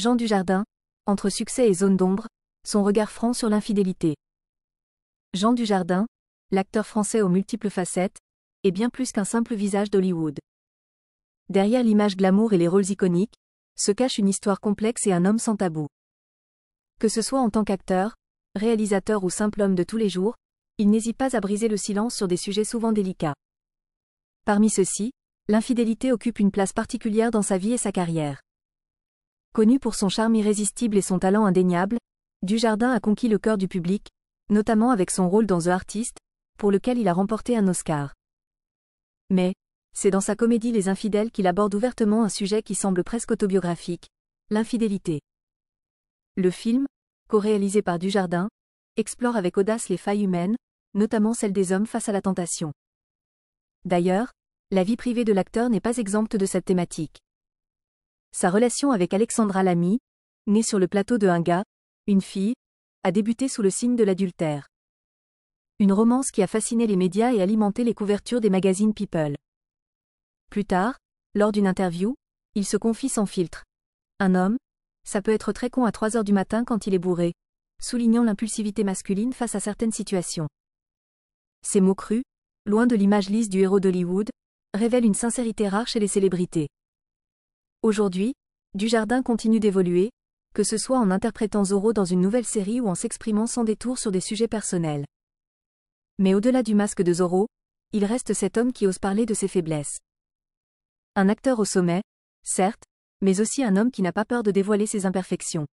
Jean Dujardin, entre succès et zone d'ombre, son regard franc sur l'infidélité. Jean Dujardin, l'acteur français aux multiples facettes, est bien plus qu'un simple visage d'Hollywood. Derrière l'image glamour et les rôles iconiques, se cache une histoire complexe et un homme sans tabou. Que ce soit en tant qu'acteur, réalisateur ou simple homme de tous les jours, il n'hésite pas à briser le silence sur des sujets souvent délicats. Parmi ceux-ci, l'infidélité occupe une place particulière dans sa vie et sa carrière. Connu pour son charme irrésistible et son talent indéniable, Dujardin a conquis le cœur du public, notamment avec son rôle dans The Artist, pour lequel il a remporté un Oscar. Mais, c'est dans sa comédie Les Infidèles qu'il aborde ouvertement un sujet qui semble presque autobiographique, l'infidélité. Le film, co-réalisé par Dujardin, explore avec audace les failles humaines, notamment celles des hommes face à la tentation. D'ailleurs, la vie privée de l'acteur n'est pas exempte de cette thématique. Sa relation avec Alexandra Lamy, née sur le plateau de Hinga, une fille, a débuté sous le signe de l'adultère. Une romance qui a fasciné les médias et alimenté les couvertures des magazines People. Plus tard, lors d'une interview, il se confie sans filtre. Un homme, ça peut être très con à 3 heures du matin quand il est bourré, soulignant l'impulsivité masculine face à certaines situations. Ces mots crus, loin de l'image lisse du héros d'Hollywood, révèlent une sincérité rare chez les célébrités. Aujourd'hui, Dujardin continue d'évoluer, que ce soit en interprétant Zoro dans une nouvelle série ou en s'exprimant sans détour sur des sujets personnels. Mais au-delà du masque de Zoro, il reste cet homme qui ose parler de ses faiblesses. Un acteur au sommet, certes, mais aussi un homme qui n'a pas peur de dévoiler ses imperfections.